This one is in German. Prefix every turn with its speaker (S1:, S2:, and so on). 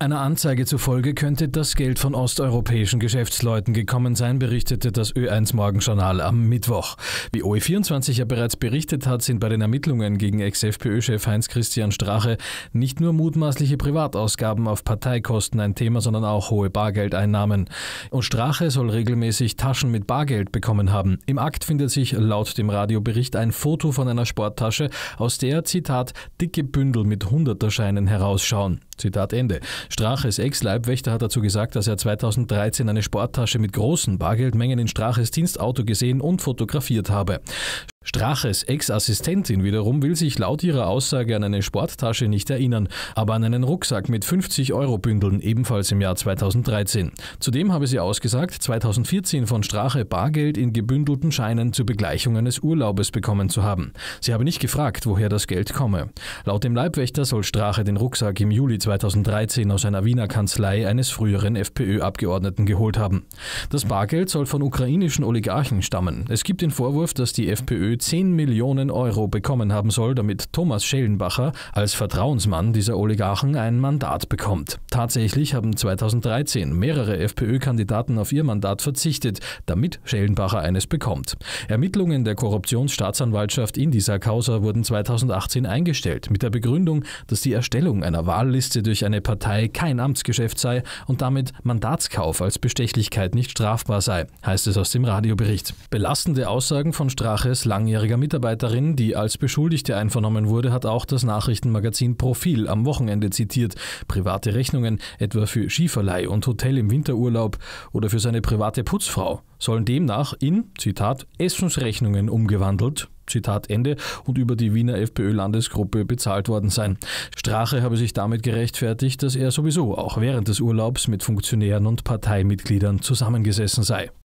S1: Einer Anzeige zufolge könnte das Geld von osteuropäischen Geschäftsleuten gekommen sein, berichtete das Ö1 Morgenjournal am Mittwoch. Wie OE24 ja bereits berichtet hat, sind bei den Ermittlungen gegen Ex-FPÖ-Chef Heinz-Christian Strache nicht nur mutmaßliche Privatausgaben auf Parteikosten ein Thema, sondern auch hohe Bargeldeinnahmen. Und Strache soll regelmäßig Taschen mit Bargeld bekommen haben. Im Akt findet sich laut dem Radiobericht ein Foto von einer Sporttasche, aus der, Zitat, dicke Bündel mit Hunderterscheinen herausschauen. Zitat Ende. Straches Ex-Leibwächter hat dazu gesagt, dass er 2013 eine Sporttasche mit großen Bargeldmengen in Straches Dienstauto gesehen und fotografiert habe. Straches Ex-Assistentin wiederum will sich laut ihrer Aussage an eine Sporttasche nicht erinnern, aber an einen Rucksack mit 50 Euro Bündeln ebenfalls im Jahr 2013. Zudem habe sie ausgesagt, 2014 von Strache Bargeld in gebündelten Scheinen zur Begleichung eines Urlaubes bekommen zu haben. Sie habe nicht gefragt, woher das Geld komme. Laut dem Leibwächter soll Strache den Rucksack im Juli 2013 aus einer Wiener Kanzlei eines früheren FPÖ-Abgeordneten geholt haben. Das Bargeld soll von ukrainischen Oligarchen stammen. Es gibt den Vorwurf, dass die FPÖ FPÖ 10 Millionen Euro bekommen haben soll, damit Thomas Schellenbacher als Vertrauensmann dieser Oligarchen ein Mandat bekommt. Tatsächlich haben 2013 mehrere FPÖ-Kandidaten auf ihr Mandat verzichtet, damit Schellenbacher eines bekommt. Ermittlungen der Korruptionsstaatsanwaltschaft in dieser Causa wurden 2018 eingestellt, mit der Begründung, dass die Erstellung einer Wahlliste durch eine Partei kein Amtsgeschäft sei und damit Mandatskauf als Bestechlichkeit nicht strafbar sei, heißt es aus dem Radiobericht. Belastende Aussagen von Straches lang langjähriger Mitarbeiterin, die als Beschuldigte einvernommen wurde, hat auch das Nachrichtenmagazin Profil am Wochenende zitiert. Private Rechnungen, etwa für Skiverleih und Hotel im Winterurlaub oder für seine private Putzfrau, sollen demnach in, Zitat, Essensrechnungen umgewandelt Zitat Ende, und über die Wiener FPÖ-Landesgruppe bezahlt worden sein. Strache habe sich damit gerechtfertigt, dass er sowieso auch während des Urlaubs mit Funktionären und Parteimitgliedern zusammengesessen sei.